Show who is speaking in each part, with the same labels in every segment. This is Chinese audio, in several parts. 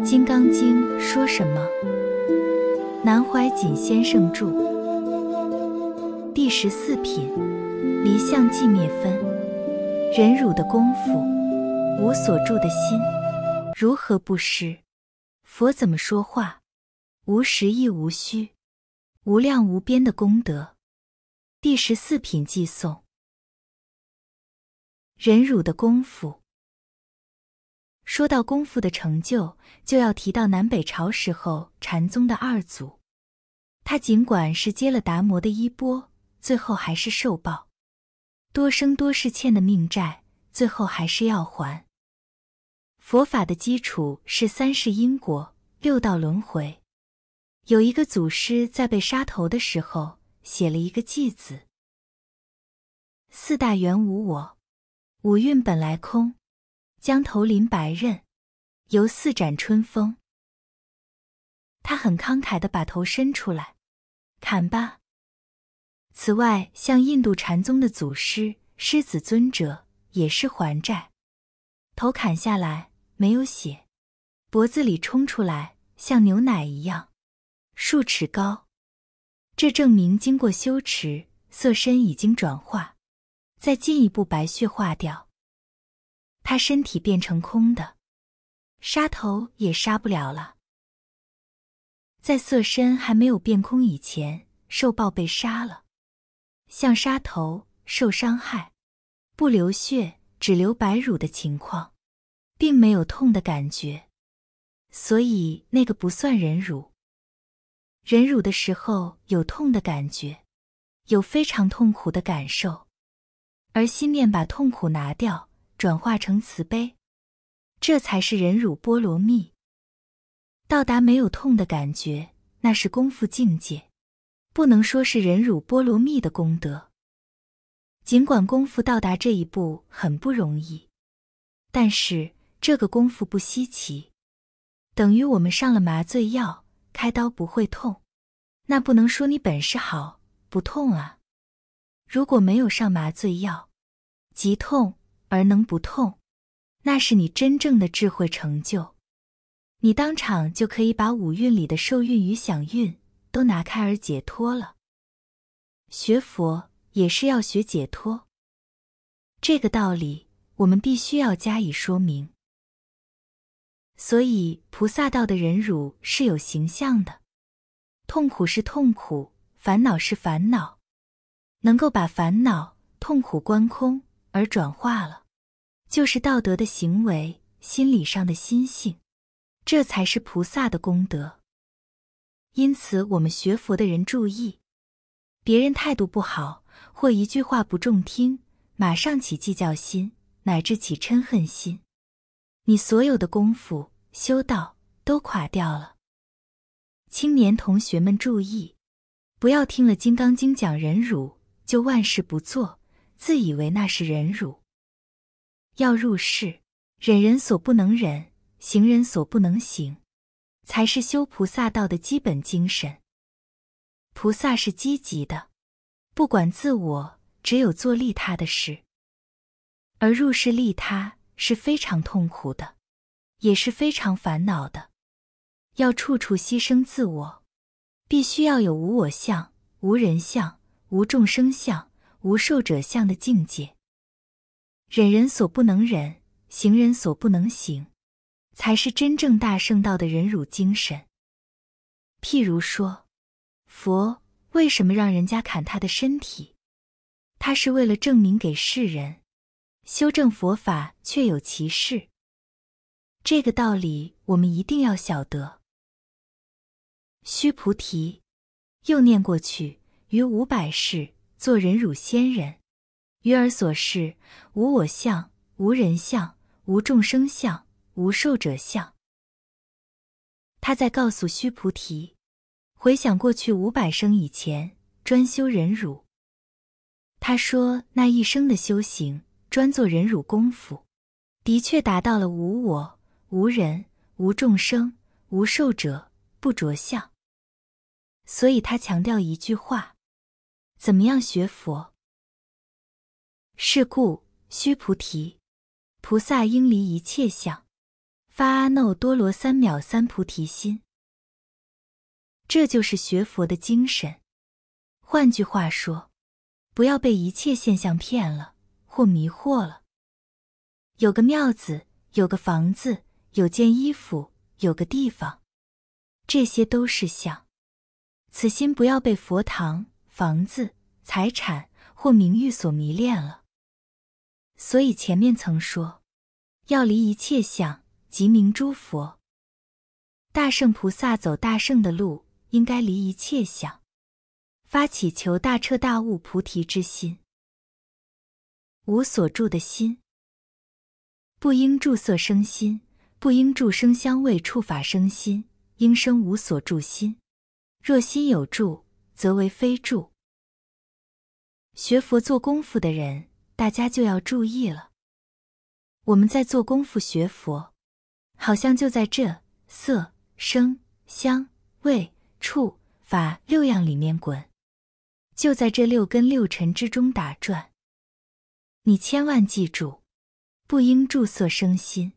Speaker 1: 《金刚经》说什么？南怀瑾先生著。第十四品，离相寂灭分，忍辱的功夫，无所住的心，如何不失？佛怎么说话？无实亦无虚，无量无边的功德。第十四品寄送。忍辱的功夫。说到功夫的成就，就要提到南北朝时候禅宗的二祖。他尽管是接了达摩的衣钵，最后还是受报，多生多世欠的命债，最后还是要还。佛法的基础是三世因果、六道轮回。有一个祖师在被杀头的时候，写了一个偈子：“四大元无我，五蕴本来空。”将头临白刃，犹似展春风。他很慷慨的把头伸出来，砍吧。此外，像印度禅宗的祖师狮子尊者，也是还债，头砍下来没有血，脖子里冲出来像牛奶一样，数尺高。这证明经过修持，色身已经转化，再进一步白血化掉。他身体变成空的，杀头也杀不了了。在色身还没有变空以前，受暴被杀了，像杀头受伤害，不流血，只流白乳的情况，并没有痛的感觉，所以那个不算忍辱。忍辱的时候有痛的感觉，有非常痛苦的感受，而心念把痛苦拿掉。转化成慈悲，这才是忍辱波罗蜜。到达没有痛的感觉，那是功夫境界，不能说是忍辱波罗蜜的功德。尽管功夫到达这一步很不容易，但是这个功夫不稀奇，等于我们上了麻醉药，开刀不会痛。那不能说你本事好，不痛啊。如果没有上麻醉药，极痛。而能不痛，那是你真正的智慧成就。你当场就可以把五蕴里的受蕴与想蕴都拿开而解脱了。学佛也是要学解脱，这个道理我们必须要加以说明。所以菩萨道的忍辱是有形象的，痛苦是痛苦，烦恼是烦恼，能够把烦恼、痛苦观空而转化了。就是道德的行为，心理上的心性，这才是菩萨的功德。因此，我们学佛的人注意，别人态度不好或一句话不中听，马上起计较心，乃至起嗔恨心，你所有的功夫修道都垮掉了。青年同学们注意，不要听了《金刚经》讲忍辱，就万事不做，自以为那是忍辱。要入世，忍人所不能忍，行人所不能行，才是修菩萨道的基本精神。菩萨是积极的，不管自我，只有做利他的事。而入世利他是非常痛苦的，也是非常烦恼的。要处处牺牲自我，必须要有无我相、无人相、无众生相、无受者相的境界。忍人所不能忍，行人所不能行，才是真正大圣道的忍辱精神。譬如说，佛为什么让人家砍他的身体？他是为了证明给世人，修正佛法确有其事。这个道理我们一定要晓得。须菩提，又念过去于五百世做忍辱仙人。于尔所示，无我相，无人相，无众生相，无寿者相。他在告诉须菩提，回想过去五百生以前专修忍辱。他说那一生的修行，专做忍辱功夫，的确达到了无我、无人、无众生、无寿者，不着相。所以他强调一句话：怎么样学佛？是故，须菩提，菩萨应离一切相，发阿耨多罗三藐三菩提心。这就是学佛的精神。换句话说，不要被一切现象骗了或迷惑了。有个庙子，有个房子，有件衣服，有个地方，这些都是相。此心不要被佛堂、房子、财产或名誉所迷恋了。所以前面曾说，要离一切相，即名诸佛大圣菩萨走大圣的路，应该离一切相，发起求大彻大悟菩提之心，无所住的心，不应住色生心，不应住声香味触法生心，应生无所住心。若心有住，则为非住。学佛做功夫的人。大家就要注意了。我们在做功夫学佛，好像就在这色、声、香、味、触、法六样里面滚，就在这六根六尘之中打转。你千万记住，不应注色生心。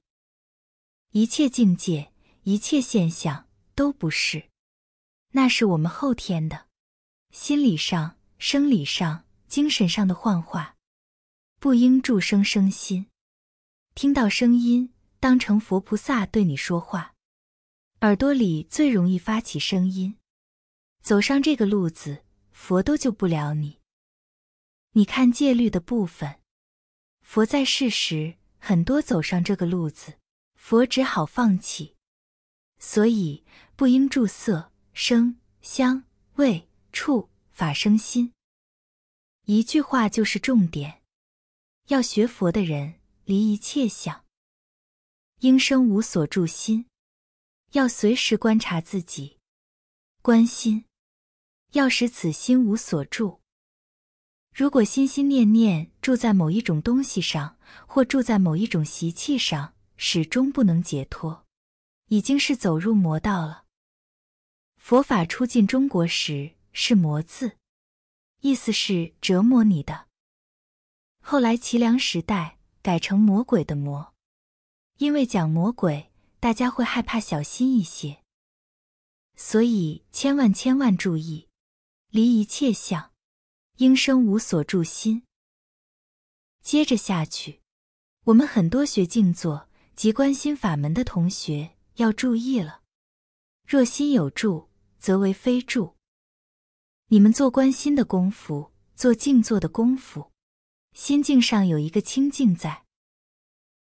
Speaker 1: 一切境界，一切现象，都不是。那是我们后天的，心理上、生理上、精神上的幻化。不应住声生心，听到声音当成佛菩萨对你说话，耳朵里最容易发起声音，走上这个路子，佛都救不了你。你看戒律的部分，佛在世时很多走上这个路子，佛只好放弃。所以不应住色声香味触法生心，一句话就是重点。要学佛的人，离一切相，应生无所住心。要随时观察自己，关心，要使此心无所住。如果心心念念住在某一种东西上，或住在某一种习气上，始终不能解脱，已经是走入魔道了。佛法初进中国时是魔字，意思是折磨你的。后来齐梁时代改成魔鬼的魔，因为讲魔鬼，大家会害怕，小心一些，所以千万千万注意，离一切相，应生无所住心。接着下去，我们很多学静坐及观心法门的同学要注意了，若心有住，则为非住。你们做观心的功夫，做静坐的功夫。心境上有一个清净，在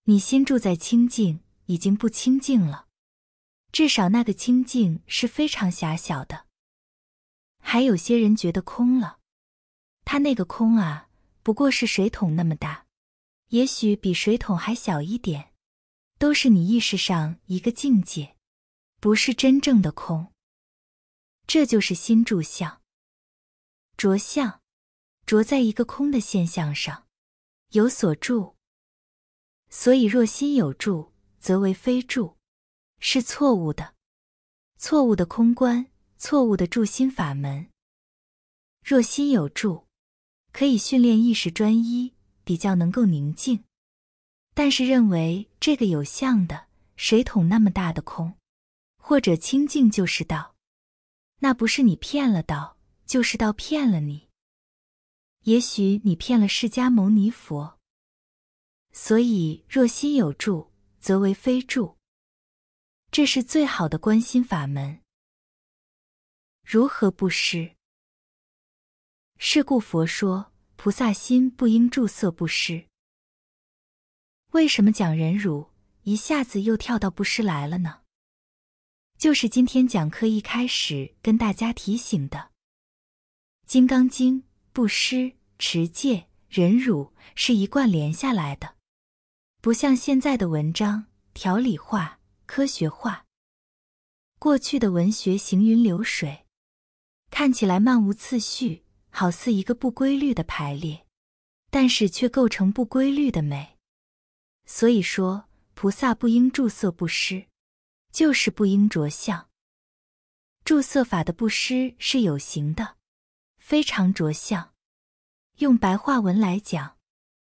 Speaker 1: 你心住在清净，已经不清净了。至少那个清净是非常狭小的。还有些人觉得空了，他那个空啊，不过是水桶那么大，也许比水桶还小一点，都是你意识上一个境界，不是真正的空。这就是心住相，着相。着在一个空的现象上有所住，所以若心有住，则为非住，是错误的，错误的空观，错误的住心法门。若心有住，可以训练意识专一，比较能够宁静。但是认为这个有相的水桶那么大的空，或者清净就是道，那不是你骗了道，就是道骗了你。也许你骗了释迦牟尼佛，所以若心有住，则为非住，这是最好的观心法门。如何布施？是故佛说，菩萨心不应住色布施。为什么讲忍辱，一下子又跳到布施来了呢？就是今天讲课一开始跟大家提醒的《金刚经》。布施、持戒、忍辱是一贯连下来的，不像现在的文章条理化、科学化。过去的文学行云流水，看起来漫无次序，好似一个不规律的排列，但是却构成不规律的美。所以说，菩萨不应著色布施，就是不应着相。著色法的布施是有形的。非常着相，用白话文来讲，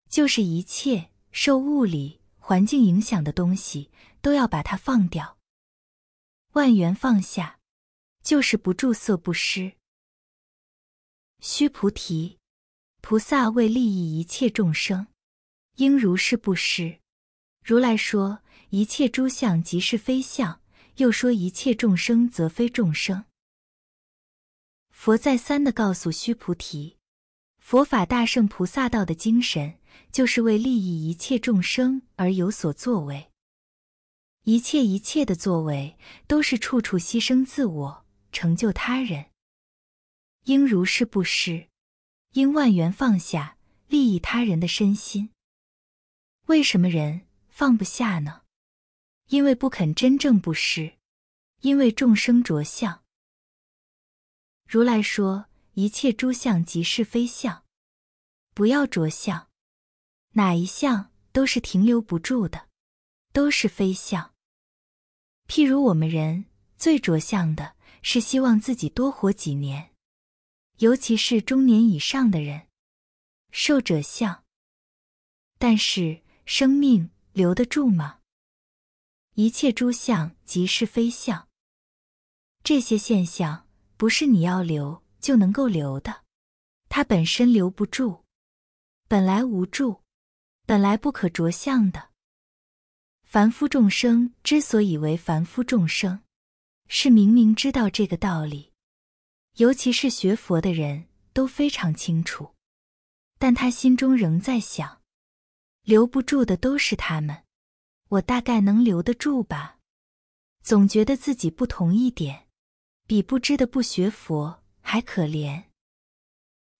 Speaker 1: 就是一切受物理环境影响的东西，都要把它放掉。万缘放下，就是不住色不施。须菩提，菩萨为利益一切众生，应如是布施。如来说一切诸相即是非相，又说一切众生则非众生。佛再三的告诉须菩提，佛法大圣菩萨道的精神，就是为利益一切众生而有所作为。一切一切的作为，都是处处牺牲自我，成就他人。应如是布施，应万缘放下，利益他人的身心。为什么人放不下呢？因为不肯真正布施，因为众生着相。如来说：“一切诸相即是非相，不要着相。哪一相都是停留不住的，都是非相。譬如我们人最着相的是希望自己多活几年，尤其是中年以上的人，寿者相。但是生命留得住吗？一切诸相即是非相，这些现象。”不是你要留就能够留的，它本身留不住，本来无助，本来不可着相的。凡夫众生之所以为凡夫众生，是明明知道这个道理，尤其是学佛的人都非常清楚，但他心中仍在想，留不住的都是他们，我大概能留得住吧，总觉得自己不同一点。比不知的不学佛还可怜，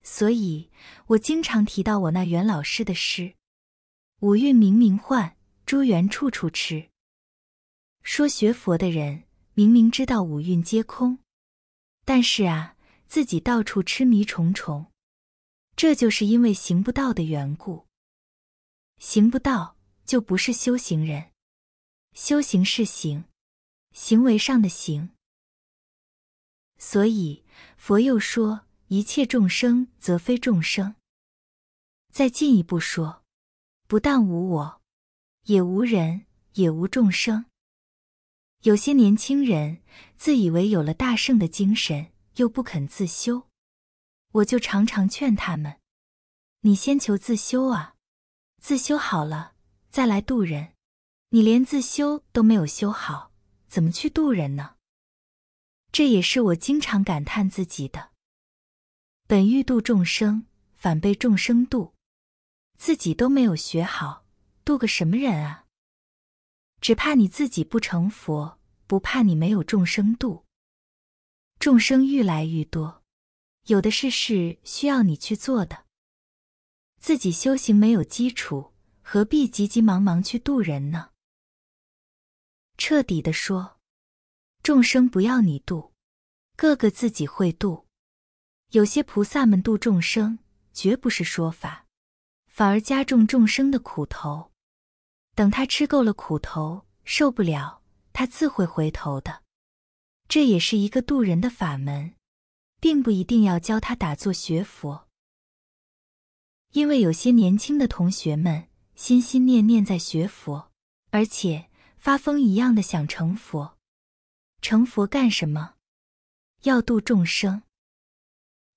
Speaker 1: 所以我经常提到我那袁老师的诗：“五蕴明明幻，诸缘处处痴。”说学佛的人明明知道五蕴皆空，但是啊，自己到处痴迷重重，这就是因为行不到的缘故。行不到就不是修行人，修行是行，行为上的行。所以，佛又说一切众生则非众生。再进一步说，不但无我，也无人，也无众生。有些年轻人自以为有了大圣的精神，又不肯自修，我就常常劝他们：“你先求自修啊，自修好了再来渡人。你连自修都没有修好，怎么去渡人呢？”这也是我经常感叹自己的：本欲度众生，反被众生度，自己都没有学好，度个什么人啊？只怕你自己不成佛，不怕你没有众生度，众生愈来愈多，有的是事需要你去做的。自己修行没有基础，何必急急忙忙去渡人呢？彻底的说。众生不要你渡，个个自己会渡。有些菩萨们渡众生，绝不是说法，反而加重众生的苦头。等他吃够了苦头，受不了，他自会回头的。这也是一个渡人的法门，并不一定要教他打坐学佛。因为有些年轻的同学们，心心念念在学佛，而且发疯一样的想成佛。成佛干什么？要度众生。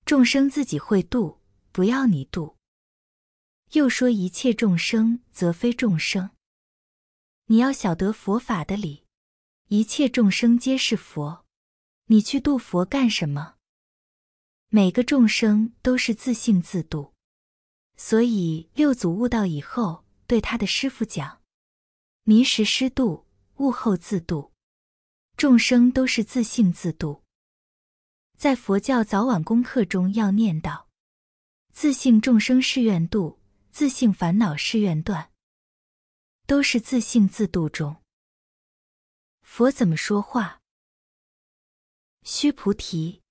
Speaker 1: 众生自己会度，不要你度。又说一切众生则非众生。你要晓得佛法的理，一切众生皆是佛。你去度佛干什么？每个众生都是自性自度。所以六祖悟道以后，对他的师傅讲：迷时师度，悟后自度。众生都是自性自度，在佛教早晚功课中要念叨：自性众生誓愿度，自性烦恼誓愿断”，都是自性自度中。佛怎么说话？须菩提，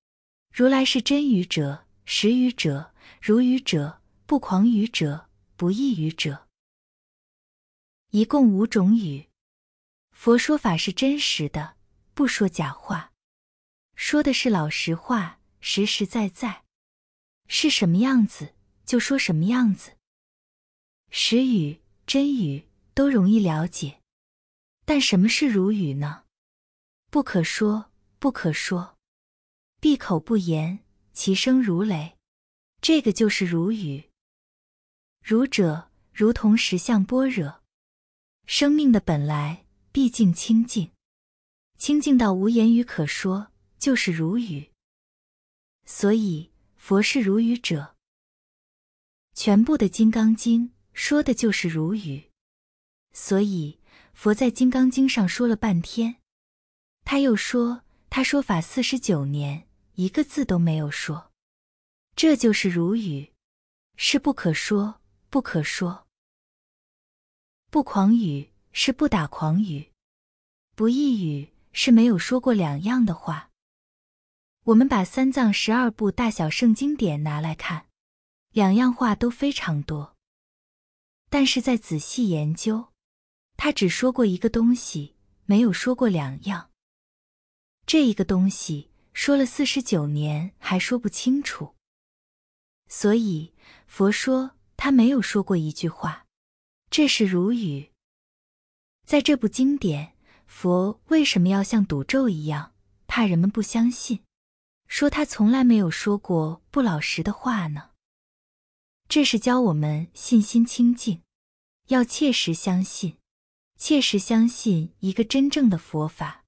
Speaker 1: 如来是真语者，实语者，如语者，不狂语者，不异语者，一共五种语。佛说法是真实的。不说假话，说的是老实话，实实在在，是什么样子就说什么样子。实语、真语都容易了解，但什么是如语呢？不可说，不可说，闭口不言，其声如雷，这个就是如语。如者，如同实相般若，生命的本来毕竟清净。清净到无言语可说，就是如语。所以佛是如语者。全部的《金刚经》说的就是如语。所以佛在《金刚经》上说了半天，他又说他说法四十九年，一个字都没有说。这就是如语，是不可说，不可说，不狂语，是不打狂语，不异语。是没有说过两样的话。我们把三藏十二部大小圣经典拿来看，两样话都非常多。但是在仔细研究，他只说过一个东西，没有说过两样。这一个东西说了四十九年，还说不清楚。所以佛说他没有说过一句话，这是如语。在这部经典。佛为什么要像赌咒一样，怕人们不相信，说他从来没有说过不老实的话呢？这是教我们信心清净，要切实相信，切实相信一个真正的佛法。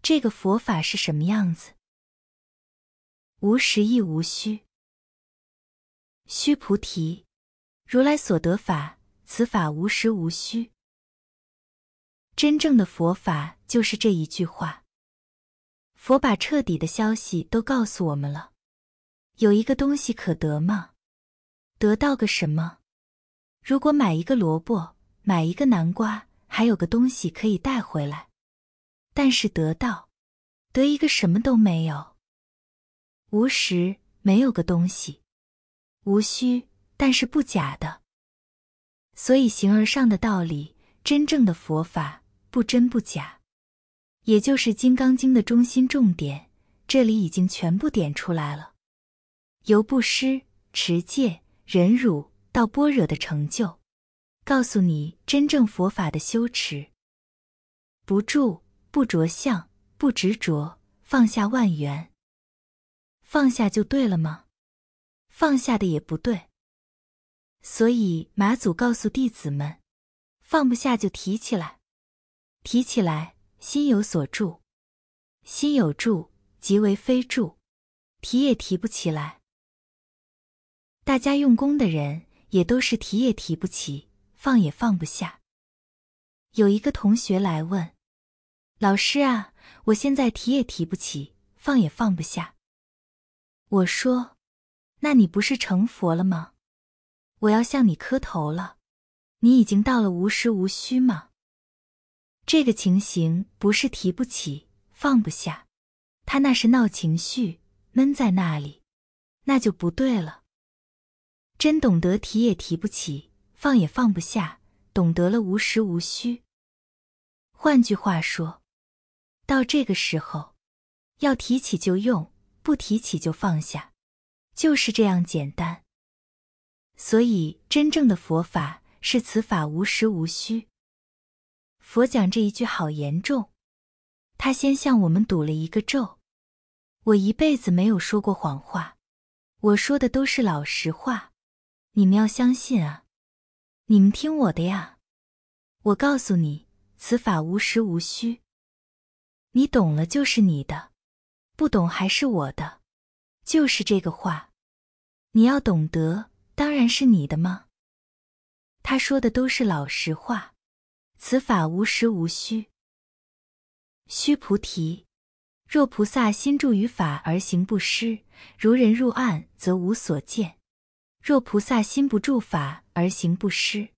Speaker 1: 这个佛法是什么样子？无实亦无虚。须菩提，如来所得法，此法无实无虚。真正的佛法就是这一句话，佛把彻底的消息都告诉我们了。有一个东西可得吗？得到个什么？如果买一个萝卜，买一个南瓜，还有个东西可以带回来。但是得到得一个什么都没有，无实没有个东西，无虚但是不假的。所以形而上的道理，真正的佛法。不真不假，也就是《金刚经》的中心重点，这里已经全部点出来了。由布施、持戒、忍辱到般若的成就，告诉你真正佛法的修持：不住、不着相、不执着，放下万缘。放下就对了吗？放下的也不对。所以马祖告诉弟子们：放不下就提起来。提起来，心有所住；心有住，即为非住，提也提不起来。大家用功的人，也都是提也提不起，放也放不下。有一个同学来问老师啊，我现在提也提不起，放也放不下。我说，那你不是成佛了吗？我要向你磕头了。你已经到了无时无虚吗？”这个情形不是提不起、放不下，他那是闹情绪，闷在那里，那就不对了。真懂得提也提不起，放也放不下，懂得了无实无虚。换句话说，到这个时候，要提起就用，不提起就放下，就是这样简单。所以，真正的佛法是此法无实无虚。佛讲这一句好严重，他先向我们赌了一个咒。我一辈子没有说过谎话，我说的都是老实话，你们要相信啊！你们听我的呀，我告诉你，此法无实无虚，你懂了就是你的，不懂还是我的，就是这个话。你要懂得，当然是你的吗？他说的都是老实话。此法无实无虚。须菩提，若菩萨心住于法而行不施，如人入暗，则无所见；若菩萨心不住法而行不施，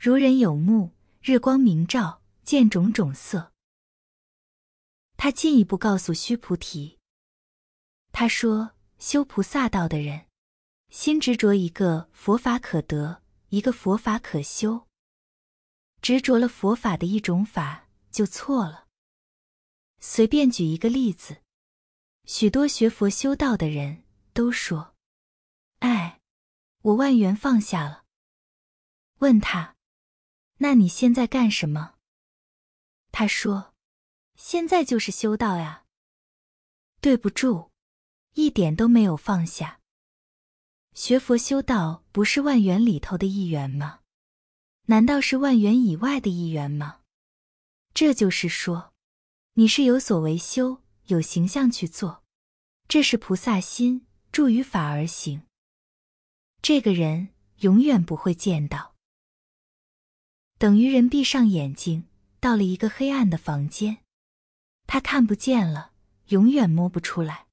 Speaker 1: 如人有目，日光明照，见种种色。他进一步告诉须菩提，他说：修菩萨道的人，心执着一个佛法可得，一个佛法可修。执着了佛法的一种法就错了。随便举一个例子，许多学佛修道的人都说：“哎，我万缘放下了。”问他：“那你现在干什么？”他说：“现在就是修道呀。”对不住，一点都没有放下。学佛修道不是万缘里头的一员吗？难道是万元以外的一员吗？这就是说，你是有所为修，有形象去做，这是菩萨心，助于法而行。这个人永远不会见到，等于人闭上眼睛，到了一个黑暗的房间，他看不见了，永远摸不出来。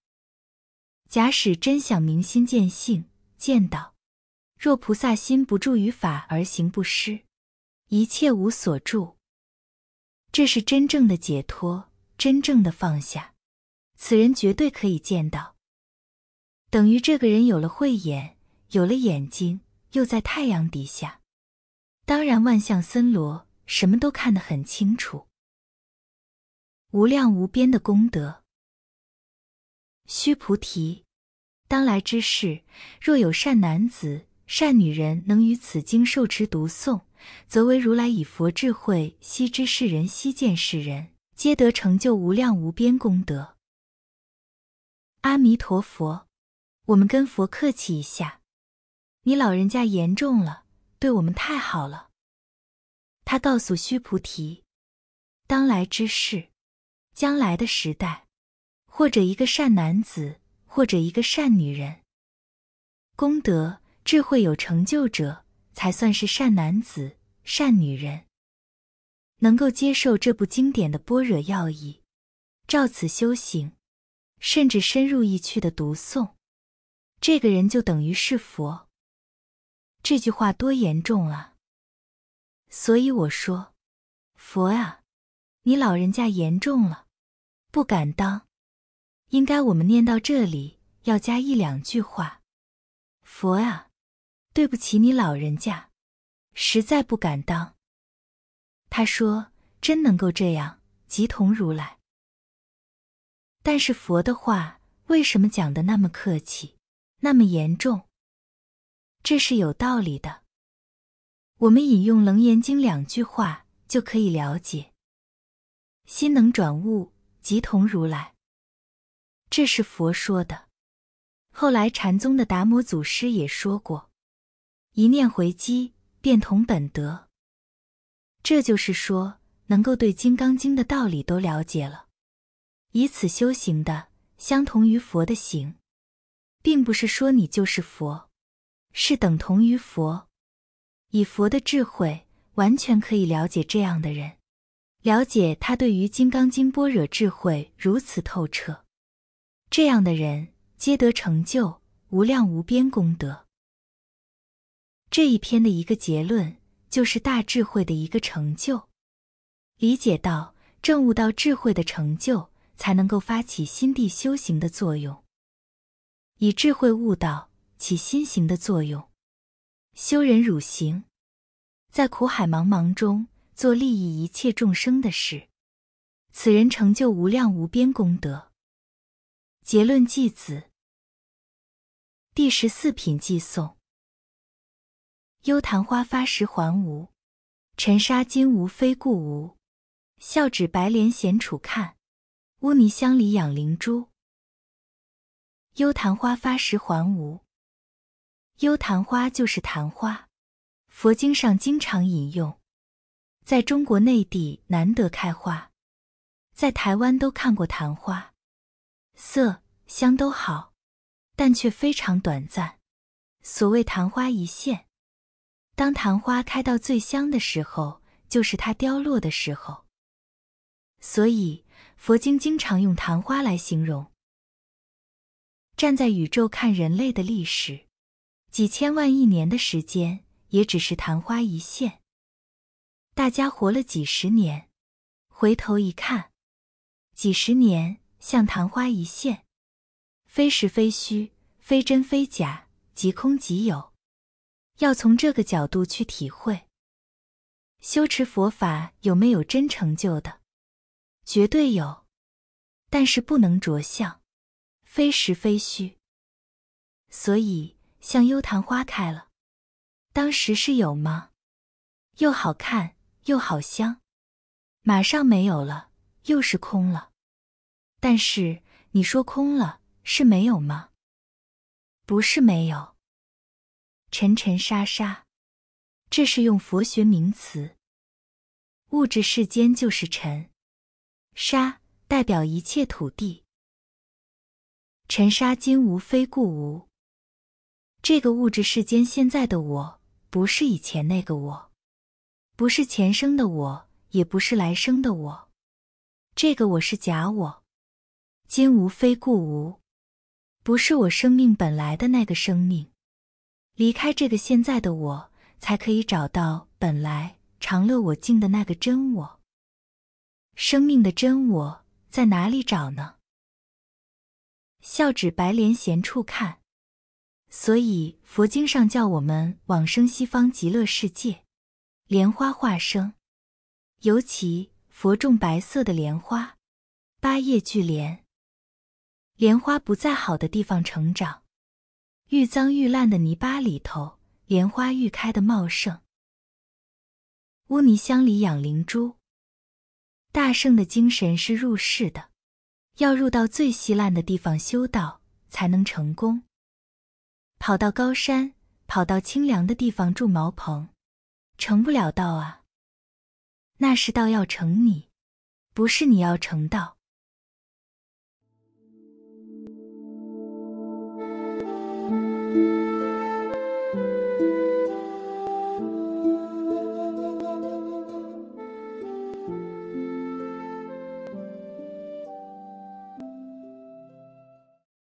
Speaker 1: 假使真想明心见性，见到。若菩萨心不住于法而行布施，一切无所住，这是真正的解脱，真正的放下。此人绝对可以见到，等于这个人有了慧眼，有了眼睛，又在太阳底下，当然万象森罗，什么都看得很清楚，无量无边的功德。须菩提，当来之事，若有善男子。善女人能于此经受持读诵，则为如来以佛智慧悉知世人，悉见世人，皆得成就无量无边功德。阿弥陀佛，我们跟佛客气一下，你老人家言重了，对我们太好了。他告诉须菩提，当来之事，将来的时代，或者一个善男子，或者一个善女人，功德。智慧有成就者，才算是善男子、善女人，能够接受这部经典的般若要义，照此修行，甚至深入意趣的读诵，这个人就等于是佛。这句话多严重啊！所以我说，佛啊，你老人家严重了，不敢当。应该我们念到这里，要加一两句话。佛啊！对不起，你老人家，实在不敢当。他说：“真能够这样，即同如来。”但是佛的话为什么讲的那么客气，那么严重？这是有道理的。我们引用《楞严经》两句话就可以了解：心能转物，即同如来。这是佛说的。后来禅宗的达摩祖师也说过。一念回击，便同本德。这就是说，能够对《金刚经》的道理都了解了，以此修行的，相同于佛的行，并不是说你就是佛，是等同于佛。以佛的智慧，完全可以了解这样的人，了解他对于《金刚经》般若智慧如此透彻，这样的人皆得成就无量无边功德。这一篇的一个结论就是大智慧的一个成就，理解到正悟到智慧的成就，才能够发起心地修行的作用，以智慧悟道起心行的作用，修忍辱行，在苦海茫茫中做利益一切众生的事，此人成就无量无边功德。结论即子，第十四品即颂。幽昙花发时还无，尘沙金无非故无，笑指白莲闲处看，污泥香里养灵珠。幽昙花发时还无，幽昙花就是昙花，佛经上经常引用，在中国内地难得开花，在台湾都看过昙花，色香都好，但却非常短暂，所谓昙花一现。当昙花开到最香的时候，就是它凋落的时候。所以，佛经经常用昙花来形容。站在宇宙看人类的历史，几千万亿年的时间，也只是昙花一现。大家活了几十年，回头一看，几十年像昙花一现，非实非虚，非真非假，即空即有。要从这个角度去体会，修持佛法有没有真成就的？绝对有，但是不能着相，非实非虚。所以，像幽昙花开了，当时是有吗？又好看，又好香，马上没有了，又是空了。但是你说空了是没有吗？不是没有。尘尘沙沙，这是用佛学名词。物质世间就是尘沙，代表一切土地。尘沙今无非故无，这个物质世间现在的我，不是以前那个我，不是前生的我，也不是来生的我，这个我是假我，今无非故无，不是我生命本来的那个生命。离开这个现在的我，才可以找到本来常乐我净的那个真我。生命的真我在哪里找呢？笑指白莲闲处看。所以佛经上叫我们往生西方极乐世界，莲花化生，尤其佛种白色的莲花，八叶聚莲。莲花不在好的地方成长。愈脏愈烂的泥巴里头，莲花愈开的茂盛。污泥乡里养灵珠，大圣的精神是入世的，要入到最稀烂的地方修道，才能成功。跑到高山，跑到清凉的地方住茅棚，成不了道啊！那是道要成你，不是你要成道。